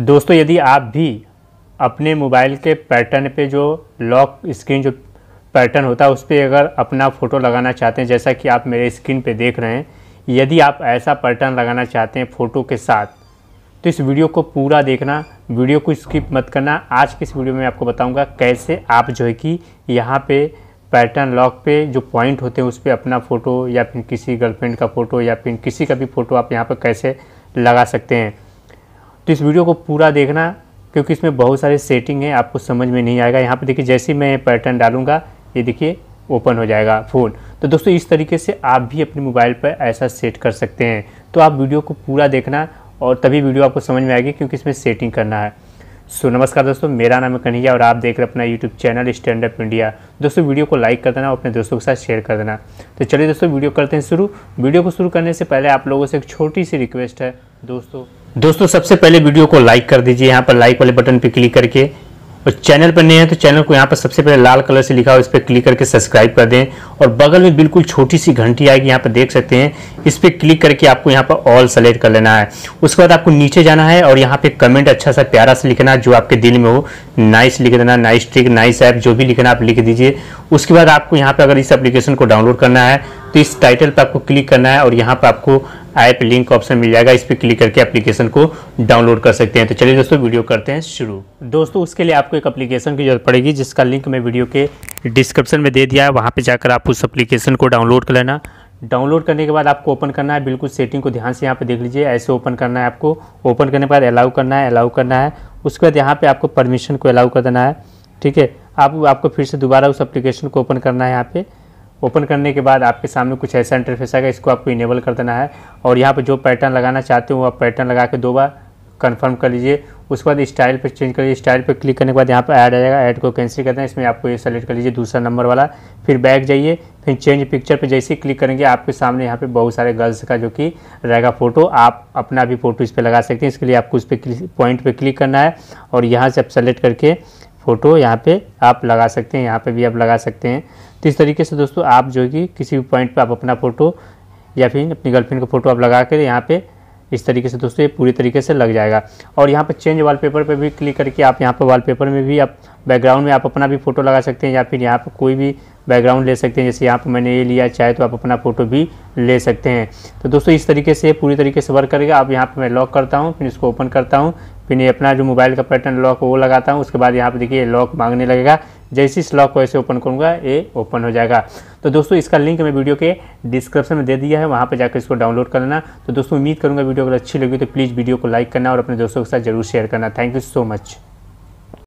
दोस्तों यदि आप भी अपने मोबाइल के पैटर्न पे जो लॉक स्क्रीन जो पैटर्न होता है उस पर अगर अपना फ़ोटो लगाना चाहते हैं जैसा कि आप मेरे स्क्रीन पे देख रहे हैं यदि आप ऐसा पैटर्न लगाना चाहते हैं फ़ोटो के साथ तो इस वीडियो को पूरा देखना वीडियो को स्किप मत करना आज के इस वीडियो में आपको बताऊँगा कैसे आप जो है कि यहाँ पर पैटर्न लॉक पे जो पॉइंट होते हैं उस पर अपना फ़ोटो या फिर किसी गर्लफ्रेंड का फ़ोटो या फिर किसी का भी फ़ोटो आप यहाँ पर कैसे लगा सकते हैं तो इस वीडियो को पूरा देखना क्योंकि इसमें बहुत सारे सेटिंग हैं आपको समझ में नहीं आएगा यहाँ पर देखिए जैसे मैं पैटर्न डालूंगा ये देखिए ओपन हो जाएगा फ़ोन तो दोस्तों इस तरीके से आप भी अपने मोबाइल पर ऐसा सेट कर सकते हैं तो आप वीडियो को पूरा देखना और तभी वीडियो आपको समझ में आएगी क्योंकि इसमें सेटिंग करना है सो so, नमस्कार दोस्तों मेरा नाम है कन्हैया और आप देख रहे अपना YouTube channel stand up India दोस्तों वीडियो को लाइक कर देना और अपने दोस्तों के साथ शेयर कर देना तो चलिए दोस्तों वीडियो करते हैं शुरू वीडियो को शुरू करने से पहले आप लोगों से एक छोटी सी रिक्वेस्ट है दोस्तों दोस्तों सबसे पहले वीडियो को लाइक कर दीजिए यहाँ पर लाइक वाले बटन पर क्लिक करके और चैनल पर नए हैं तो चैनल को यहाँ पर सबसे पहले लाल कलर से लिखा हो इस पर क्लिक करके सब्सक्राइब कर दें और बगल में बिल्कुल छोटी सी घंटी आएगी यहाँ पर देख सकते हैं इस पर क्लिक करके आपको यहाँ पर ऑल सेलेक्ट कर लेना है उसके बाद आपको नीचे जाना है और यहाँ पे कमेंट अच्छा सा प्यारा से लिखना जो आपके दिल में हो नाइस लिख देना नाइस ट्रिक नाइस ऐप जो भी लिखना आप लिख दीजिए उसके बाद आपको यहाँ पर अगर इस एप्लीकेशन को डाउनलोड करना है तो इस टाइटल पर आपको क्लिक करना है और यहाँ पर आपको ऐप लिंक ऑप्शन मिल जाएगा इस पर क्लिक करके एप्लीकेशन को डाउनलोड कर सकते हैं तो चलिए दोस्तों वीडियो करते हैं शुरू दोस्तों उसके लिए आपको एक एप्लीकेशन की जरूरत पड़ेगी जिसका लिंक मैं वीडियो के डिस्क्रिप्शन में दे दिया है वहाँ पर जाकर आप उस एप्लीकेशन को डाउनलोड कर लेना डाउनलोड करने के बाद आपको ओपन करना है बिल्कुल सेटिंग को ध्यान से यहाँ पर देख लीजिए ऐसे ओपन करना है आपको ओपन करने के बाद अलाउ करना है अलाउ करना है उसके बाद यहाँ पर आपको परमिशन को अलाउ कर देना है ठीक है आप आपको फिर से दोबारा उस एप्लीकेशन को ओपन करना है यहाँ पे ओपन करने के बाद आपके सामने कुछ ऐसा इंटरफेस आएगा इसको आपको इनेबल कर देना है और यहाँ पर जो पैटर्न लगाना चाहते हो वो आप पैटर्न लगा के दो बार कन्फर्म कर लीजिए उसके बाद स्टाइल पर चेंज कर लीजिए स्टाइल पर क्लिक करने के बाद यहाँ पर ऐड आएगा ऐड को कैंसिल करते हैं इसमें आपको ये सेलेक्ट कर लीजिए दूसरा नंबर वाला फिर बैक जाइए फिर चेंज पिक्चर पर जैसे ही क्लिक करेंगे आपके सामने यहाँ पे बहुत सारे गर्ल्स का जो कि रहेगा फोटो आप अपना भी फोटो इस पर लगा सकते हैं इसके लिए आपको उस पर पॉइंट पर क्लिक करना है और यहाँ से आप सेलेक्ट करके फ़ोटो यहाँ पे आप लगा सकते हैं यहाँ पे भी आप लगा सकते हैं तो इस तरीके से दोस्तों आप जो कि किसी भी पॉइंट पे आप अपना फ़ोटो या फिर अपनी गर्लफ्रेंड का फ़ोटो आप लगा कर यहाँ पे इस तरीके से दोस्तों ये पूरी तरीके से लग जाएगा और यहाँ पे चेंज वॉलपेपर पे भी क्लिक करके आप यहाँ पे वॉलपेपर में भी आप बैकग्राउंड में आप अपना भी फ़ोटो लगा सकते हैं या फिर यहाँ पर कोई भी बैकग्राउंड ले सकते हैं जैसे यहाँ पर मैंने ये लिया चाहे तो आप अपना फ़ोटो भी ले सकते हैं तो दोस्तों इस तरीके से पूरी तरीके से वर्क करेगा अब यहाँ पर मैं लॉक करता हूँ फिर इसको ओपन करता हूँ फिर ये अपना जो मोबाइल का पैटर्न लॉक वो लगाता हूँ उसके बाद यहाँ पे देखिए लॉक मांगने लगेगा जैसे इस लॉक को ऐसे ओपन करूँगा ये ओपन हो जाएगा तो दोस्तों इसका लिंक मैं वीडियो के डिस्क्रिप्शन में दे दिया है वहाँ पर जाकर इसको डाउनलोड कर लेना तो दोस्तों उम्मीद करूँगा वीडियो अगर अच्छी लगी तो प्लीज़ वीडियो को लाइक करना और अपने दोस्तों के साथ जरूर शेयर करना थैंक यू सो मच